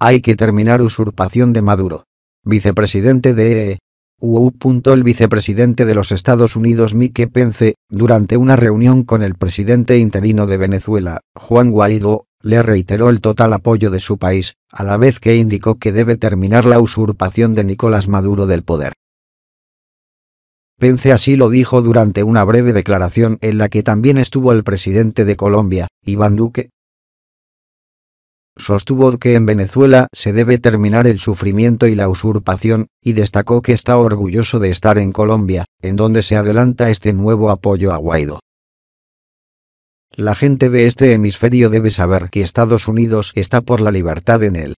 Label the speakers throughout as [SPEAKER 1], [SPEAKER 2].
[SPEAKER 1] Hay que terminar usurpación de Maduro. Vicepresidente de EE. UU. El vicepresidente de los Estados Unidos Mike Pence, durante una reunión con el presidente interino de Venezuela, Juan Guaidó, le reiteró el total apoyo de su país, a la vez que indicó que debe terminar la usurpación de Nicolás Maduro del poder. Pence así lo dijo durante una breve declaración en la que también estuvo el presidente de Colombia, Iván Duque, sostuvo que en Venezuela se debe terminar el sufrimiento y la usurpación, y destacó que está orgulloso de estar en Colombia, en donde se adelanta este nuevo apoyo a Guaidó. La gente de este hemisferio debe saber que Estados Unidos está por la libertad en él.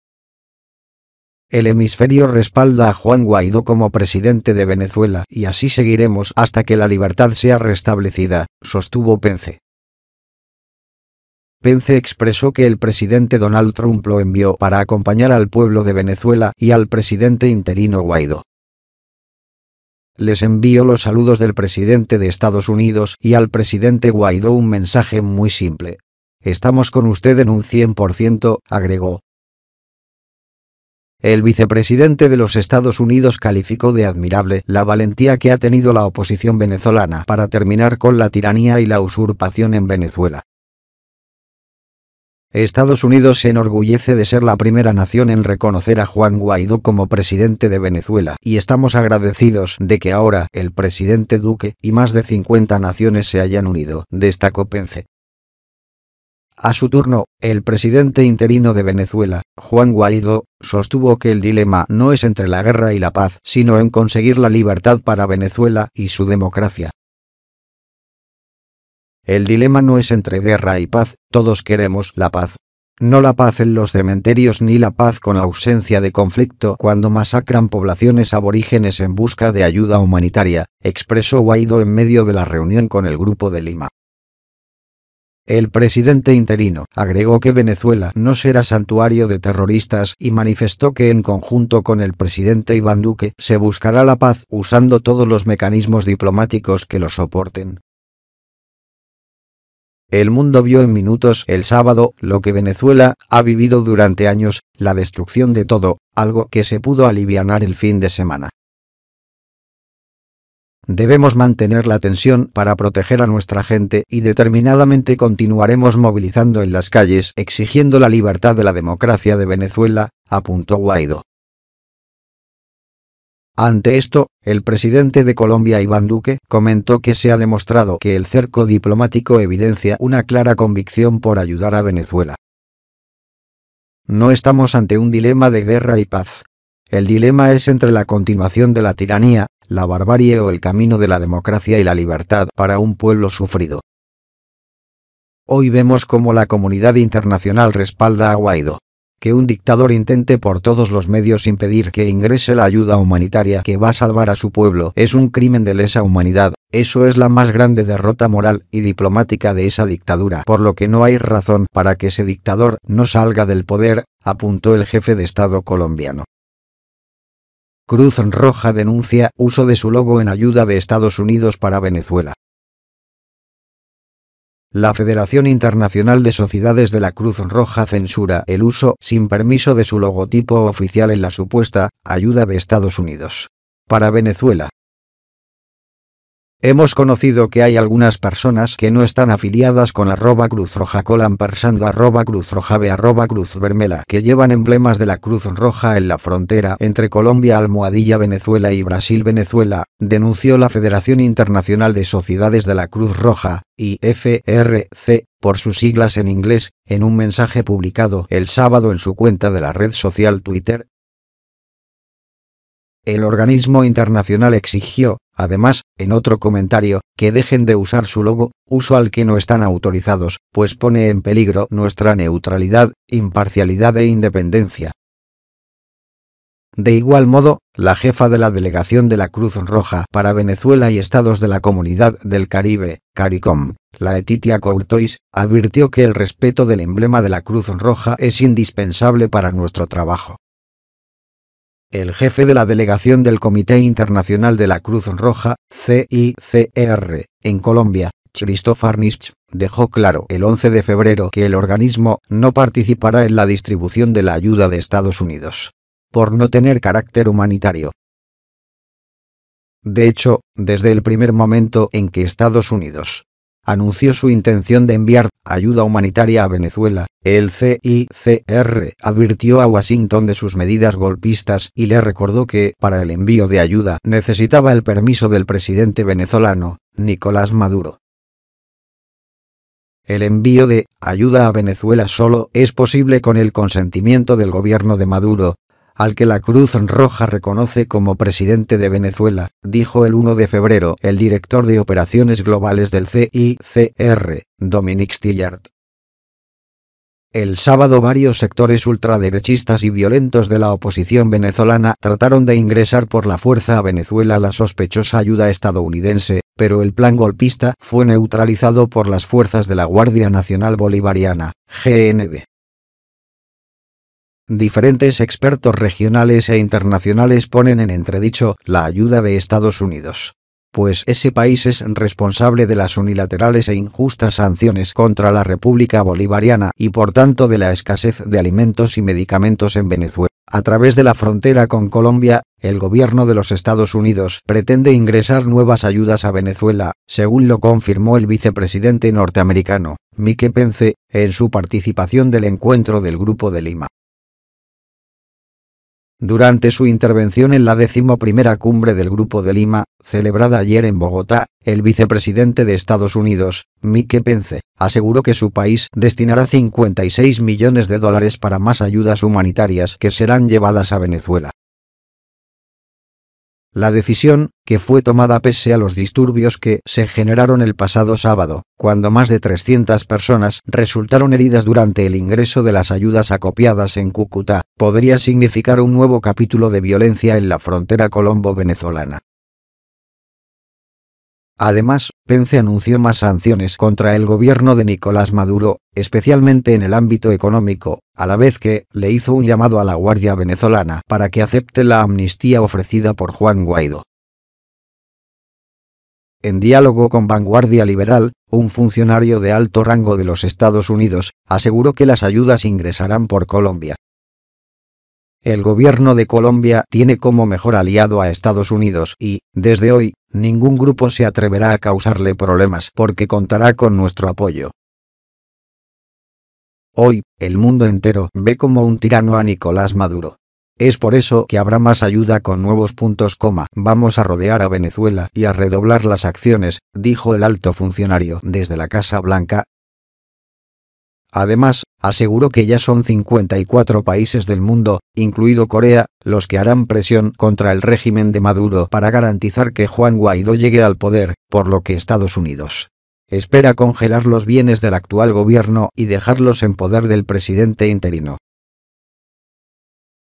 [SPEAKER 1] El hemisferio respalda a Juan Guaidó como presidente de Venezuela y así seguiremos hasta que la libertad sea restablecida, sostuvo Pence. Pence expresó que el presidente Donald Trump lo envió para acompañar al pueblo de Venezuela y al presidente interino Guaidó. Les envío los saludos del presidente de Estados Unidos y al presidente Guaidó un mensaje muy simple. Estamos con usted en un 100%, agregó. El vicepresidente de los Estados Unidos calificó de admirable la valentía que ha tenido la oposición venezolana para terminar con la tiranía y la usurpación en Venezuela. Estados Unidos se enorgullece de ser la primera nación en reconocer a Juan Guaidó como presidente de Venezuela y estamos agradecidos de que ahora el presidente Duque y más de 50 naciones se hayan unido, destacó Pence. A su turno, el presidente interino de Venezuela, Juan Guaidó, sostuvo que el dilema no es entre la guerra y la paz, sino en conseguir la libertad para Venezuela y su democracia. El dilema no es entre guerra y paz, todos queremos la paz. No la paz en los cementerios ni la paz con la ausencia de conflicto cuando masacran poblaciones aborígenes en busca de ayuda humanitaria, expresó Guaidó en medio de la reunión con el Grupo de Lima. El presidente interino agregó que Venezuela no será santuario de terroristas y manifestó que en conjunto con el presidente Iván Duque se buscará la paz usando todos los mecanismos diplomáticos que lo soporten. El mundo vio en minutos el sábado lo que Venezuela ha vivido durante años, la destrucción de todo, algo que se pudo alivianar el fin de semana. Debemos mantener la tensión para proteger a nuestra gente y determinadamente continuaremos movilizando en las calles exigiendo la libertad de la democracia de Venezuela, apuntó Guaidó. Ante esto, el presidente de Colombia Iván Duque comentó que se ha demostrado que el cerco diplomático evidencia una clara convicción por ayudar a Venezuela. No estamos ante un dilema de guerra y paz. El dilema es entre la continuación de la tiranía, la barbarie o el camino de la democracia y la libertad para un pueblo sufrido. Hoy vemos cómo la comunidad internacional respalda a Guaidó que un dictador intente por todos los medios impedir que ingrese la ayuda humanitaria que va a salvar a su pueblo es un crimen de lesa humanidad, eso es la más grande derrota moral y diplomática de esa dictadura, por lo que no hay razón para que ese dictador no salga del poder, apuntó el jefe de Estado colombiano. Cruz Roja denuncia uso de su logo en ayuda de Estados Unidos para Venezuela. La Federación Internacional de Sociedades de la Cruz Roja censura el uso sin permiso de su logotipo oficial en la supuesta ayuda de Estados Unidos. Para Venezuela, Hemos conocido que hay algunas personas que no están afiliadas con arroba cruz roja parsando arroba cruz roja b cruz vermela que llevan emblemas de la cruz roja en la frontera entre Colombia Almohadilla Venezuela y Brasil Venezuela, denunció la Federación Internacional de Sociedades de la Cruz Roja, IFRC, por sus siglas en inglés, en un mensaje publicado el sábado en su cuenta de la red social Twitter, el organismo internacional exigió, Además, en otro comentario, que dejen de usar su logo, uso al que no están autorizados, pues pone en peligro nuestra neutralidad, imparcialidad e independencia. De igual modo, la jefa de la delegación de la Cruz Roja para Venezuela y estados de la Comunidad del Caribe, CARICOM, la Courtois, advirtió que el respeto del emblema de la Cruz Roja es indispensable para nuestro trabajo. El jefe de la delegación del Comité Internacional de la Cruz Roja, CICR, en Colombia, Christopher Nisch, dejó claro el 11 de febrero que el organismo no participará en la distribución de la ayuda de Estados Unidos. Por no tener carácter humanitario. De hecho, desde el primer momento en que Estados Unidos anunció su intención de enviar ayuda humanitaria a Venezuela. El CICR advirtió a Washington de sus medidas golpistas y le recordó que, para el envío de ayuda, necesitaba el permiso del presidente venezolano, Nicolás Maduro. El envío de ayuda a Venezuela solo es posible con el consentimiento del gobierno de Maduro, al que la Cruz Roja reconoce como presidente de Venezuela, dijo el 1 de febrero el director de operaciones globales del CICR, Dominique Stillard. El sábado varios sectores ultraderechistas y violentos de la oposición venezolana trataron de ingresar por la fuerza a Venezuela la sospechosa ayuda estadounidense, pero el plan golpista fue neutralizado por las fuerzas de la Guardia Nacional Bolivariana, GNB diferentes expertos regionales e internacionales ponen en entredicho la ayuda de Estados Unidos pues ese país es responsable de las unilaterales e injustas sanciones contra la República Bolivariana y por tanto de la escasez de alimentos y medicamentos en Venezuela. A través de la frontera con Colombia, el gobierno de los Estados Unidos pretende ingresar nuevas ayudas a Venezuela, según lo confirmó el vicepresidente norteamericano, Mike Pence, en su participación del encuentro del Grupo de Lima. Durante su intervención en la decimoprimera cumbre del Grupo de Lima, celebrada ayer en Bogotá, el vicepresidente de Estados Unidos, Mike Pence, aseguró que su país destinará 56 millones de dólares para más ayudas humanitarias que serán llevadas a Venezuela. La decisión, que fue tomada pese a los disturbios que se generaron el pasado sábado, cuando más de 300 personas resultaron heridas durante el ingreso de las ayudas acopiadas en Cúcuta, podría significar un nuevo capítulo de violencia en la frontera colombo-venezolana. Además, Pence anunció más sanciones contra el gobierno de Nicolás Maduro, especialmente en el ámbito económico, a la vez que le hizo un llamado a la Guardia venezolana para que acepte la amnistía ofrecida por Juan Guaidó. En diálogo con Vanguardia Liberal, un funcionario de alto rango de los Estados Unidos aseguró que las ayudas ingresarán por Colombia, el gobierno de Colombia tiene como mejor aliado a Estados Unidos y, desde hoy, ningún grupo se atreverá a causarle problemas porque contará con nuestro apoyo. Hoy, el mundo entero ve como un tirano a Nicolás Maduro. Es por eso que habrá más ayuda con nuevos puntos coma. Vamos a rodear a Venezuela y a redoblar las acciones, dijo el alto funcionario desde la Casa Blanca, Además, aseguró que ya son 54 países del mundo, incluido Corea, los que harán presión contra el régimen de Maduro para garantizar que Juan Guaidó llegue al poder, por lo que Estados Unidos espera congelar los bienes del actual gobierno y dejarlos en poder del presidente interino.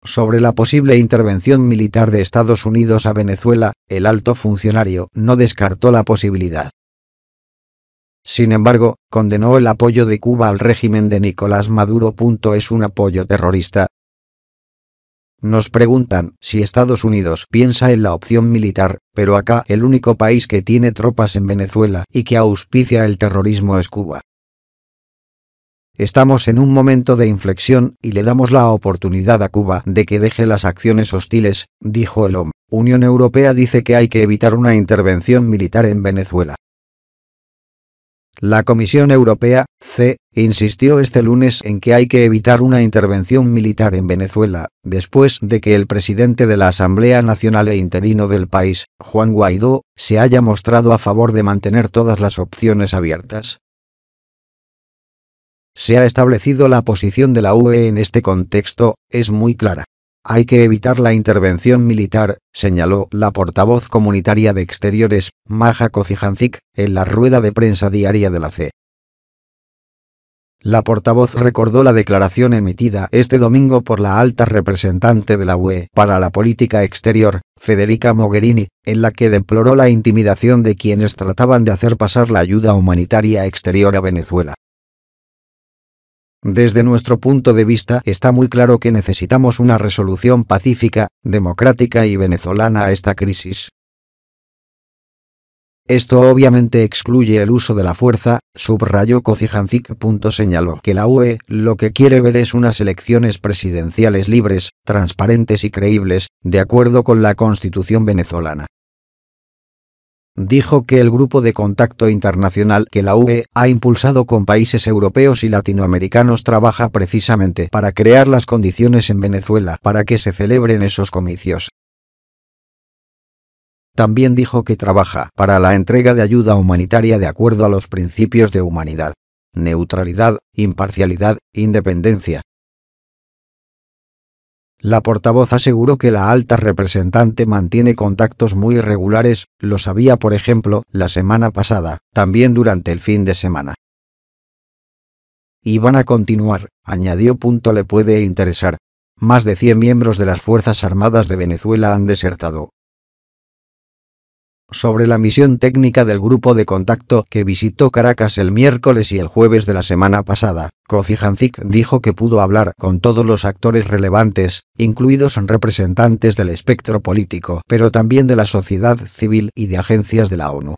[SPEAKER 1] Sobre la posible intervención militar de Estados Unidos a Venezuela, el alto funcionario no descartó la posibilidad. Sin embargo, condenó el apoyo de Cuba al régimen de Nicolás Maduro. Es un apoyo terrorista. Nos preguntan si Estados Unidos piensa en la opción militar, pero acá el único país que tiene tropas en Venezuela y que auspicia el terrorismo es Cuba. Estamos en un momento de inflexión y le damos la oportunidad a Cuba de que deje las acciones hostiles, dijo el OM. Unión Europea dice que hay que evitar una intervención militar en Venezuela. La Comisión Europea, C, insistió este lunes en que hay que evitar una intervención militar en Venezuela, después de que el presidente de la Asamblea Nacional e interino del país, Juan Guaidó, se haya mostrado a favor de mantener todas las opciones abiertas. Se ha establecido la posición de la UE en este contexto, es muy clara. Hay que evitar la intervención militar, señaló la portavoz comunitaria de Exteriores, Maja Kocijancic, en la rueda de prensa diaria de la C. La portavoz recordó la declaración emitida este domingo por la alta representante de la UE para la política exterior, Federica Mogherini, en la que deploró la intimidación de quienes trataban de hacer pasar la ayuda humanitaria exterior a Venezuela. Desde nuestro punto de vista está muy claro que necesitamos una resolución pacífica, democrática y venezolana a esta crisis. Esto obviamente excluye el uso de la fuerza, subrayó Kozijancic. Señaló que la UE lo que quiere ver es unas elecciones presidenciales libres, transparentes y creíbles, de acuerdo con la constitución venezolana dijo que el grupo de contacto internacional que la UE ha impulsado con países europeos y latinoamericanos trabaja precisamente para crear las condiciones en Venezuela para que se celebren esos comicios. También dijo que trabaja para la entrega de ayuda humanitaria de acuerdo a los principios de humanidad, neutralidad, imparcialidad, independencia, la portavoz aseguró que la alta representante mantiene contactos muy regulares, lo sabía por ejemplo, la semana pasada, también durante el fin de semana. Y van a continuar, añadió. Punto le puede interesar. Más de 100 miembros de las Fuerzas Armadas de Venezuela han desertado, sobre la misión técnica del grupo de contacto que visitó Caracas el miércoles y el jueves de la semana pasada. Kocijancic dijo que pudo hablar con todos los actores relevantes, incluidos representantes del espectro político, pero también de la sociedad civil y de agencias de la ONU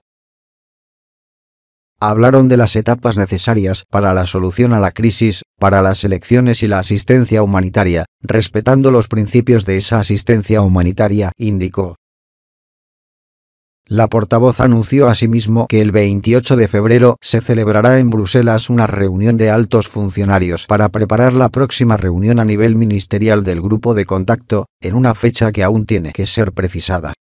[SPEAKER 1] hablaron de las etapas necesarias para la solución a la crisis, para las elecciones y la asistencia humanitaria, respetando los principios de esa asistencia humanitaria, indicó. La portavoz anunció asimismo que el 28 de febrero se celebrará en Bruselas una reunión de altos funcionarios para preparar la próxima reunión a nivel ministerial del grupo de contacto, en una fecha que aún tiene que ser precisada.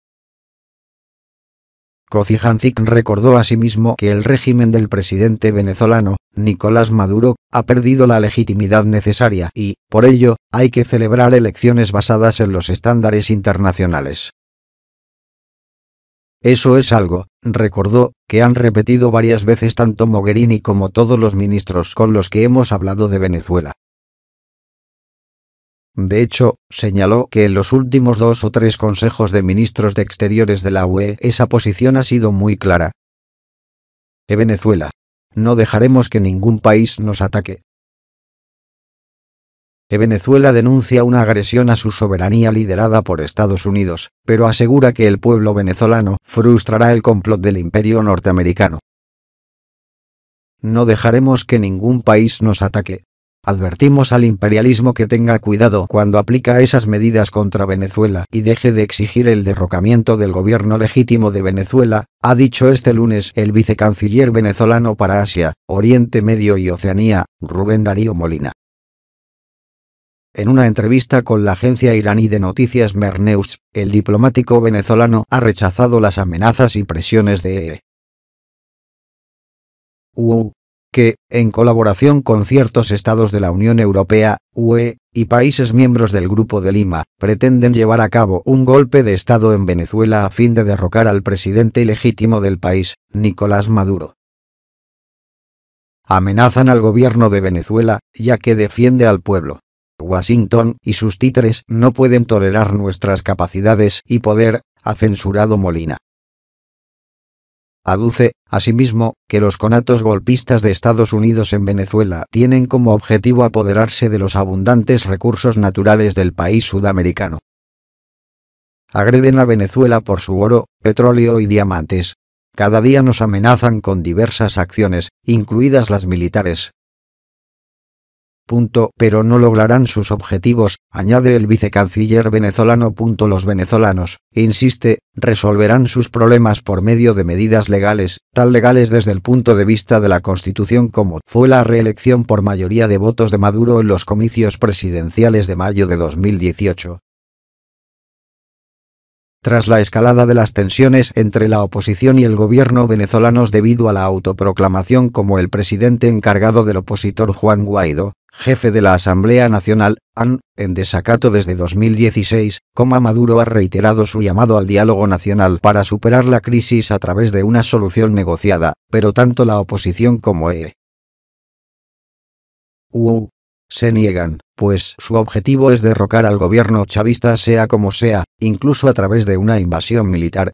[SPEAKER 1] Kocijancik recordó asimismo que el régimen del presidente venezolano, Nicolás Maduro, ha perdido la legitimidad necesaria y, por ello, hay que celebrar elecciones basadas en los estándares internacionales. Eso es algo, recordó, que han repetido varias veces tanto Mogherini como todos los ministros con los que hemos hablado de Venezuela. De hecho, señaló que en los últimos dos o tres consejos de ministros de Exteriores de la UE esa posición ha sido muy clara. Venezuela. No dejaremos que ningún país nos ataque. Venezuela denuncia una agresión a su soberanía liderada por Estados Unidos, pero asegura que el pueblo venezolano frustrará el complot del imperio norteamericano. No dejaremos que ningún país nos ataque. Advertimos al imperialismo que tenga cuidado cuando aplica esas medidas contra Venezuela y deje de exigir el derrocamiento del gobierno legítimo de Venezuela, ha dicho este lunes el vicecanciller venezolano para Asia, Oriente Medio y Oceanía, Rubén Darío Molina. En una entrevista con la agencia iraní de noticias Merneus, el diplomático venezolano ha rechazado las amenazas y presiones de UE, e. e que, en colaboración con ciertos estados de la Unión Europea, UE, y países miembros del Grupo de Lima, pretenden llevar a cabo un golpe de Estado en Venezuela a fin de derrocar al presidente ilegítimo del país, Nicolás Maduro amenazan al gobierno de Venezuela, ya que defiende al pueblo. Washington y sus títeres no pueden tolerar nuestras capacidades y poder, ha censurado Molina. Aduce, asimismo, que los conatos golpistas de Estados Unidos en Venezuela tienen como objetivo apoderarse de los abundantes recursos naturales del país sudamericano. Agreden a Venezuela por su oro, petróleo y diamantes. Cada día nos amenazan con diversas acciones, incluidas las militares, pero no lograrán sus objetivos, añade el vicecanciller venezolano. los venezolanos, insiste, resolverán sus problemas por medio de medidas legales, tan legales desde el punto de vista de la Constitución como fue la reelección por mayoría de votos de Maduro en los comicios presidenciales de mayo de 2018, tras la escalada de las tensiones entre la oposición y el gobierno venezolanos debido a la autoproclamación como el presidente encargado del opositor Juan Guaidó, jefe de la Asamblea Nacional, AN, en desacato desde 2016, como Maduro ha reiterado su llamado al diálogo nacional para superar la crisis a través de una solución negociada, pero tanto la oposición como E se niegan, pues su objetivo es derrocar al gobierno chavista sea como sea, incluso a través de una invasión militar,